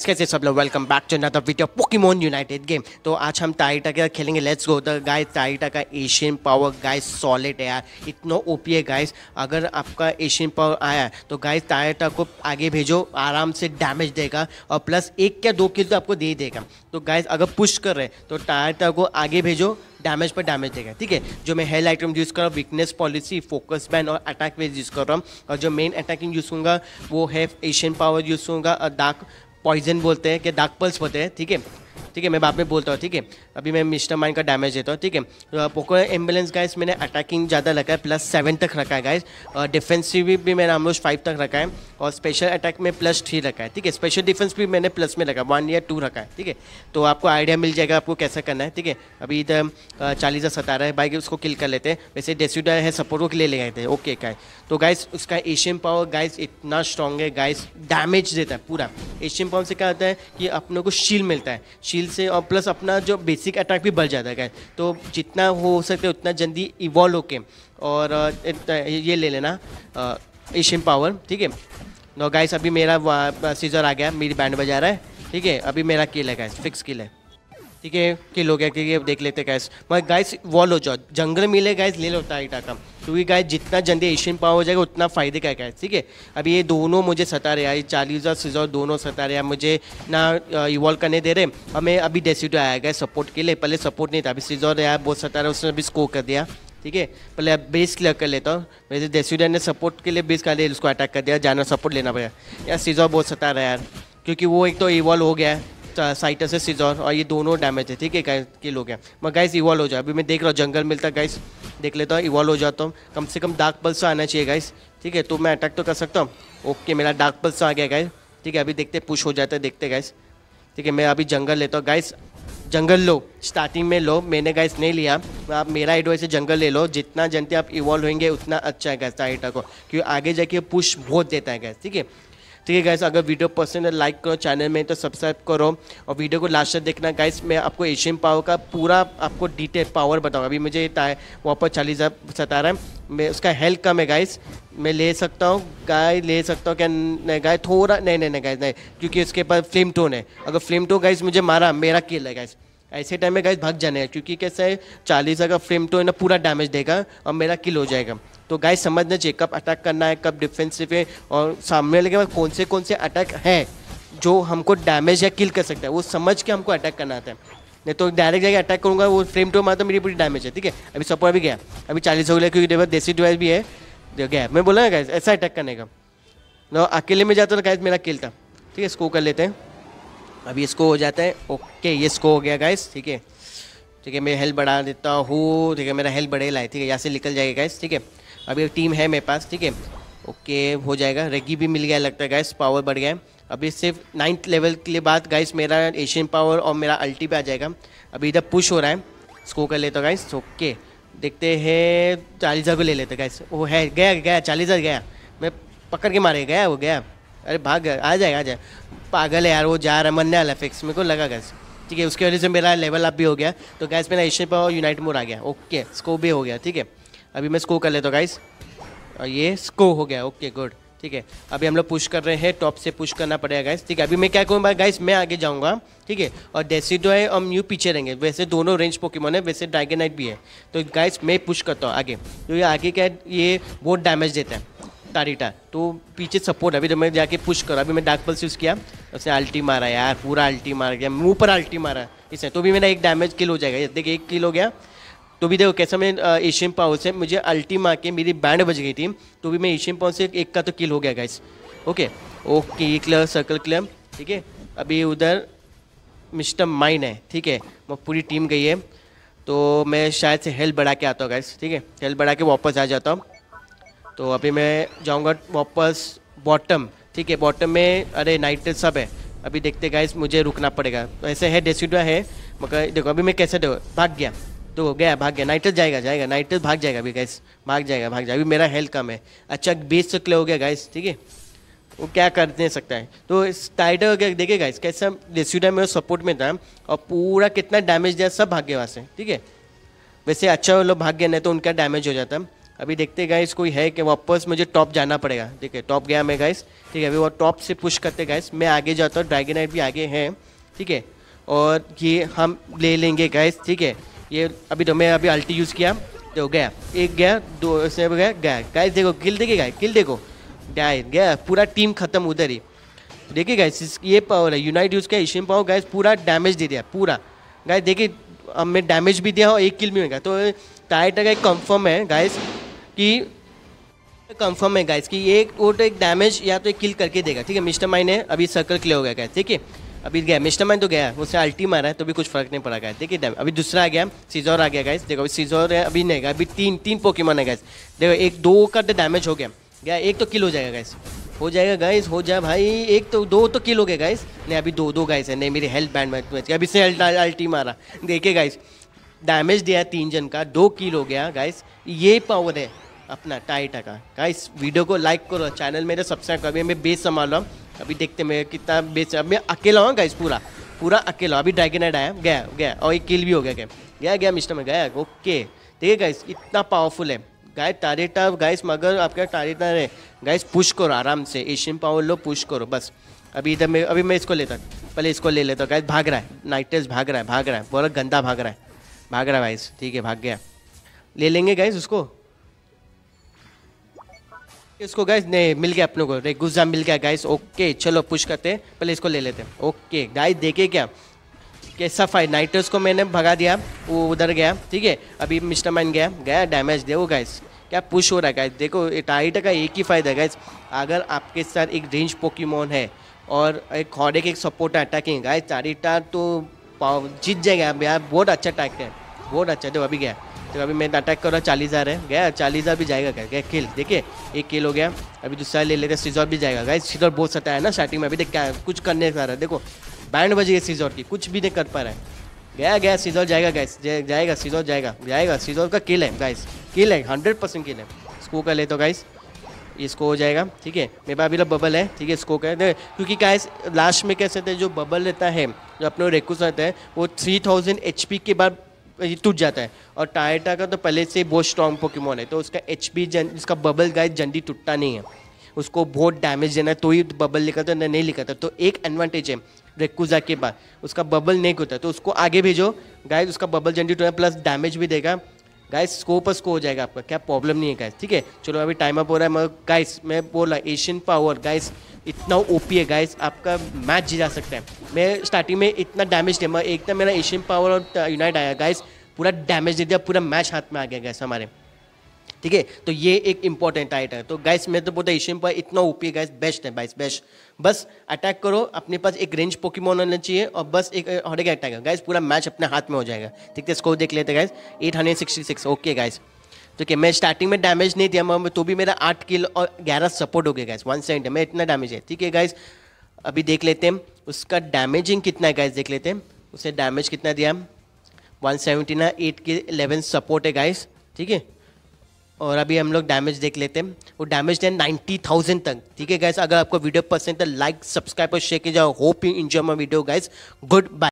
guys कैसे सब लोग welcome back to another video Pokemon United game तो आज हम टाइटा के खेलेंगे लेट्स गो द गाइस टाइटा का एशियन पावर गाइस सॉलिड है यार इतना ओपी है गाइस अगर आपका एशियन पावर आया तो गाइस टाइटा को आगे भेजो आराम से डैमेज देगा और प्लस एक या दो किल तो आपको दे देगा तो गाइस अगर पुश कर रहे तो टाइटा को आगे भेजो डैमेज पर डैमेज देगा ठीक है जो मैं हेल आइटम यूज़ कर रहा हूँ वीकनेस पॉलिसी फोकस बैन और अटैक वेज यूज़ कर रहा हूँ और जो मेन अटैकिंग यूज़ करूँगा वो है एशियन पावर यूज़ करूँगा और डार्क पॉइजन बोलते हैं कि डार्क पल्स हैं ठीक है ठीक है मैं बाद में बोलता हूँ ठीक है अभी मैं मिस्टर माइंड का डैमेज देता हूँ ठीक है तो पोको एम्बुलेंस गाइस मैंने अटैकिंग ज़्यादा रखा है प्लस सेवन तक रखा है गाइस और डिफेंसिव भी, भी मैंने हम लोग फाइव तक रखा है और स्पेशल अटैक में प्लस थ्री रखा है ठीक है स्पेशल डिफेंस भी मैंने प्लस में रखा वन या टू रखा है ठीक है तो आपको आइडिया मिल जाएगा आपको कैसा करना है ठीक है अभी इधर चालीस या सतारह है बाइक उसको किल कर लेते हैं वैसे डेस्यूडा है सपोर्ट को ले ले गए थे ओके का तो गाइस उसका एशियन पावर गाइस इतना स्ट्रॉन्ग है गाइस डैमेज देता है पूरा एशियन पावर से क्या होता है कि अपनों को शील मिलता है शील स्किल से और प्लस अपना जो बेसिक अटैक भी बढ़ जाता है तो जितना हो सके उतना जल्दी इवॉल्व होके और ये ले लेना एशियन पावर ठीक है तो गाइस अभी मेरा सीजर आ गया मेरी बैंड बजा रहा है ठीक है अभी मेरा किल है गाइस फिक्स किल है ठीक है कि लोग क्या ठीक देख लेते गैस मगर गैस वॉल हो जाओ जंगल मिले गैस ले लो टाइटा का क्योंकि गाय जितना जल्दी एशियन पावर हो जाएगा उतना फ़ायदे का गैस ठीक है अभी ये दोनों मुझे सता रहे ये चालीस और सीजा दोनों सता रहे मुझे ना इवॉल्व करने दे रहे हमें अभी डेसीडो आया गया सपोर्ट के लिए पहले सपोर्ट नहीं था अभी सीजा रहा बहुत सता रहा उसने अभी स्को कर दिया ठीक है पहले अब बेस क्लियर कर लेता हूँ वैसे डेसीडन ने सपोर्ट के लिए बेस का उसको अटैक कर दिया जाना सपोर्ट लेना पड़ेगा यार सीजा बहुत सता रहा है यार क्योंकि वो एक तो इवॉल्व हो गया है साइटस है सीजोर और ये दोनों डैमेज है ठीक है के लोग हैं मैं गाइस इवॉल्व हो जाए अभी मैं देख रहा हूँ जंगल मिलता है गाइस देख लेता हूँ इवॉल्व हो जाता हूँ कम से कम डार्क पल्स तो आना चाहिए गाइस ठीक है तो मैं अटैक तो कर सकता हूँ ओके मेरा डार्क पल्स आ गया गाइस ठीक है अभी देखते पुश हो जाता है देखते गाइस ठीक है मैं अभी जंगल लेता हूँ गाइस जंगल लो स्टार्टिंग में लो मैंने गाइस नहीं लिया आप मेरा एडवाइस है जंगल ले लो जितना जनते आप इवॉल्व होंगे उतना अच्छा है गैस टाइटा को क्योंकि आगे जाके पुश बहुत देता है गैस ठीक है ठीक है गाइस अगर वीडियो पसंद है लाइक करो चैनल में तो सब्सक्राइब करो और वीडियो को लास्ट तक देखना गाइस मैं आपको एशियन पावर का पूरा आपको डिटेल पावर बताऊँगा अभी मुझे वहाँ पर चालीस हज़ार सता रहा है मैं उसका हेल्थ कम है गाइस मैं ले सकता हूँ गाय ले सकता हूँ क्या नहीं गाय थोड़ा नहीं नहीं नहीं गाइस नहीं क्योंकि उसके पास फ्लेम टोन है अगर फ्लेम टोन गाइस मुझे मारा मेरा किल है गाइस ऐसे टाइम में गाइस भाग जाने हैं क्योंकि कैसे है चालीस अगर फ्लेम टोन पूरा डैमेज देगा और मेरा किल हो जाएगा तो गाय समझना चाहिए कब अटैक करना है कब डिफेंसिव है और सामने लगे कौन से कौन से अटैक हैं जो हमको डैमेज या किल कर सकता है वो समझ के हमको अटैक करना आता है नहीं तो डायरेक्ट जाके अटैक करूँगा वो फ्रेम टू मारा तो मेरी पूरी डैमेज है ठीक है अभी सपोर्ट भी गया अभी चालीस हो गया क्योंकि डेवर देसी डिवाइस भी है गया मैं बोला ना गैस ऐसा अटैक करने का ना अकेले में जाता तो गैस मेरा किल था ठीक है इसको कर लेते हैं अभी इसको हो जाता है ओके ये इसको हो गया गैस ठीक है ठीक है मैं हेल्थ बढ़ा देता हूँ ठीक है मेरा हेल्थ बढ़े है ठीक है यहाँ से निकल जाएगा गैस ठीक है अभी टीम है मेरे पास ठीक है ओके हो जाएगा रेगी भी मिल गया लगता है गैस पावर बढ़ गया है अभी सिर्फ नाइन्थ लेवल के बाद गाइस मेरा एशियन पावर और मेरा अल्टी पे आ जाएगा अभी इधर पुश हो रहा है स्को कर लेता गाइस ओके देखते हैं चालीस हज़ार को ले लेते गाइस वो है गया गया चालीस हज़ार गया मैं पकड़ के मारे गया वो गया अरे भाग गया आ जाएगा आ जाए पागल है यार वो जा रहा है मरने वाला फिक्स मेरे को लगा गैस ठीक है उसकी वजह से मेरा लेवल अप भी हो गया तो गैस मेरा एशियन पावर यूनाइट मोड आ गया ओके स्को भी हो गया ठीक है अभी मैं स्को कर लेता हूँ गाइस और ये स्को हो गया ओके गुड ठीक है अभी हम लोग पुश कर रहे हैं टॉप से पुश करना पड़ेगा गाइस ठीक है अभी मैं क्या करूँगा गाइस मैं आगे जाऊँगा ठीक है और डेसीडो है और यू पीछे रहेंगे वैसे दोनों रेंज पोकेमोन है वैसे डाइगेनाइट भी है तो गाइस मैं पुश करता हूँ आगे तो ये आगे क्या ये बहुत डैमेज देता है टारीटा तो पीछे सपोर्ट अभी तो मैं जाके पुश करा अभी मैं डार्क पल्स यूज़ किया उसने अल्टी मारा यार पूरा अल्टी मार गया मुँह पर अल्टी मारा इसने तो भी मेरा एक डैमेज किल हो जाएगा देखिए एक किल हो गया तो भी देखो कैसा मैं एशियन पाव से मुझे अल्टी मार के मेरी बैंड बज गई थी तो भी मैं एशियन पाव से एक का तो किल हो गया guys okay okay clear circle clear ठीक है अभी उधर मिस्टर माइन है ठीक है वो पूरी टीम गई है तो मैं शायद से हेल्थ बढ़ा के आता हूँ गाइस ठीक है हेल्थ बढ़ा के वापस आ जाता हूँ तो अभी मैं जाऊँगा वापस बॉटम ठीक है बॉटम में अरे नाइट सब है अभी देखते गाइस मुझे रुकना पड़ेगा ऐसे है डेसीडा है मगर देखो अभी मैं कैसे देखो भाग गया तो हो गया भाग गया नाइटस जाएगा जाएगा नाइटस भाग जाएगा अभी गैस भाग जाएगा भाग जाएगा अभी मेरा हेल्थ कम है अच्छा बीस शक्ल हो गया गैस ठीक है वो क्या कर नहीं सकता है तो टाइडर वगैरह देखिए गाइस कैसा रेस्यूडा में सपोर्ट में था और पूरा कितना डैमेज दिया सब भाग्य वहाँ से ठीक है वैसे अच्छा वो लोग भाग्य नहीं तो उनका डैमेज हो जाता अभी देखते गाइस कोई है कि वापस मुझे टॉप जाना पड़ेगा ठीक है टॉप गया मैं गाइस ठीक है अभी वो टॉप से पुश करते गाइस मैं आगे जाता हूँ ड्रैगन भी आगे हैं ठीक है और ये हम ले लेंगे गाइस ठीक है ये अभी तो मैं अभी अल्टी यूज़ किया तो गया एक गया दो से गया गया गाइस देखो किल देखे गाय किल देखो गाय गया पूरा टीम खत्म उधर ही तो देखिए गाइस ये पावर है यूनाइट यूज़ किया एशियन पावर गाइस पूरा डैमेज दे दिया पूरा गाय देखिए हमें डैमेज भी दिया और एक किल भी हो गया तो टाइट का कंफर्म है गाइस कि कंफर्म है गाइस कि एक वो तो एक डैमेज या तो एक किल करके देगा ठीक है मिस्टर माइन है अभी सर्कल क्लियर हो गया गाइस ठीक है अभी गया मैन तो गया उसने अल्टी मारा है तो भी कुछ फर्क नहीं पड़ा गया देखिए डैम अभी दूसरा आ गया सीजोर आ गया गाइस देखो अभी सीजोर है अभी नहीं गया अभी तीन तीन पोकेमॉन है गाइस देखो एक दो का तो डैमेज हो गया गया एक तो किल हो जाएगा गाइस हो जाएगा गाइस हो जाए भाई एक तो दो तो किल हो गया गाइस नहीं अभी दो दो गाइस है नहीं मेरी हेल्थ बैंड में अभी से अल्टी मारा देखिए गाइस डैमेज दिया तीन जन का दो किल हो गया गाइस ये पावर है अपना टाइटा का गाइस वीडियो को लाइक करो चैनल मेरे सब्सक्राइब करो मैं बेस संभाल रहा हूँ अभी देखते मैं कितना बेच अब मैं अकेला हूँ गाइस पूरा पूरा अकेला अभी ड्रैगनाइट आया गया गया और एक किल भी हो गया क्या गया गया मिस्टर में गया ओके ठीक है गाइस इतना पावरफुल है गाय टारेटा गाइस मगर आपका टारेटा है गाइस पुश करो आराम से एशियन पावर लो पुश करो बस अभी इधर मैं अभी मैं इसको लेता पहले इसको ले लेता हूँ गाइस भाग रहा है नाइटेस भाग रहा है भाग रहा है बहुत गंदा भाग रहा है भाग रहा है गाइस ठीक है भाग गया ले लेंगे गाइस उसको इसको गाइस नहीं मिल गया अपने को रे गुज्जा मिल गया गाइस ओके चलो पुश करते हैं पहले इसको ले लेते हैं ओके गाइस देखिए क्या कैसा फाइट नाइटर्स को मैंने भगा दिया वो उधर गया ठीक है अभी मिस्टर मैन गया गया डैमेज दे वो गाइस क्या पुश हो रहा है गाइस देखो टाइट का एक ही फ़ायदा है गाइस अगर आपके साथ एक रेंज पोकीमोन है और एक हॉडे के एक सपोर्ट अटैकिंग गाइस टारिटा तो जीत जाएगा यार बहुत अच्छा अटैक है बहुत अच्छा देखो अभी गया तो अभी मैं अटैक कर रहा हूँ चालीस हज़ार है गया चालीस हज़ार भी जाएगा क्या गया किल देखिए एक किल हो गया अभी दूसरा ले लेते सीजॉर भी जाएगा गाइस सीजॉर बहुत सता है ना स्टार्टिंग में अभी देख क्या कुछ करने का रहा है देखो बैंड बज गई सीजॉर की कुछ भी नहीं कर पा रहा है गया गया सीजॉर जाएगा गैस जाएगा सीजॉर जाएगा जाएगा सीजॉर का किल है गाइस किल है हंड्रेड परसेंट किल है स्को का ले तो गाइस इसको हो जाएगा ठीक है मेरे पास अभी बबल तो है ठीक है इसको कर दे क्योंकि गाइस लास्ट में कैसे थे जो बबल रहता है जो अपने रेकूस रहता है वो थ्री थाउजेंड एच के बाद टूट जाता है और टाइटा का तो पहले से बहुत स्ट्रॉन्ग पोकेमोन है तो उसका एच पी जन उसका बबल गाय जल्दी टूटता नहीं है उसको बहुत डैमेज देना तो ही बबल लिखा था नहीं लिखा था तो एक एडवांटेज है रेक्ूजा के बाद उसका बबल नहीं होता तो उसको आगे भेजो गाय उसका बबल जल्दी टूटना प्लस डैमेज भी देगा गाइस स्कोप स्को हो जाएगा आपका क्या प्रॉब्लम नहीं है गाइस ठीक है चलो अभी टाइम अप हो रहा है मगर गाइस मैं बोला एशियन पावर गाइस इतना ओपी है गाइस आपका मैच जीता सकता है मैं स्टार्टिंग में इतना डैमेज है मैं एकदम मेरा एशियन पावर और यूनाइट आया गाइस पूरा डैमेज दे दिया पूरा मैच हाथ में आ गया गाइस हमारे ठीक है तो ये एक इंपॉर्टेंट आइट है तो गैस मैं तो बोलता एशियन पर इतना ओपी गैस बेस्ट है बाइस बेस्ट बस अटैक करो अपने पास एक रेंज पोकीमोन होना चाहिए और बस एक एक अटैक है गैस पूरा मैच अपने हाथ में हो जाएगा ठीक है स्कोर देख लेते guys eight hundred sixty six okay guys तो क्या मैं स्टार्टिंग में डैमेज नहीं दिया मैं तो भी मेरा आठ किल और ग्यारह सपोर्ट हो गया गैस वन सेवेंटी मैं इतना डैमेज है ठीक है गैस अभी देख लेते हैं उसका डैमेजिंग कितना है गैस देख लेते हैं उसे डैमेज कितना दिया वन सेवेंटी ना एट के इलेवन सपोर्ट है गाइस ठीक है और अभी हम लोग डैमेज देख लेते हैं वो डैमेज है नाइन्टी थाउजेंड तक ठीक है गैस अगर आपको वीडियो पसंद है तो लाइक सब्सक्राइब और शेयर कीजिए hope you enjoy my video guys good bye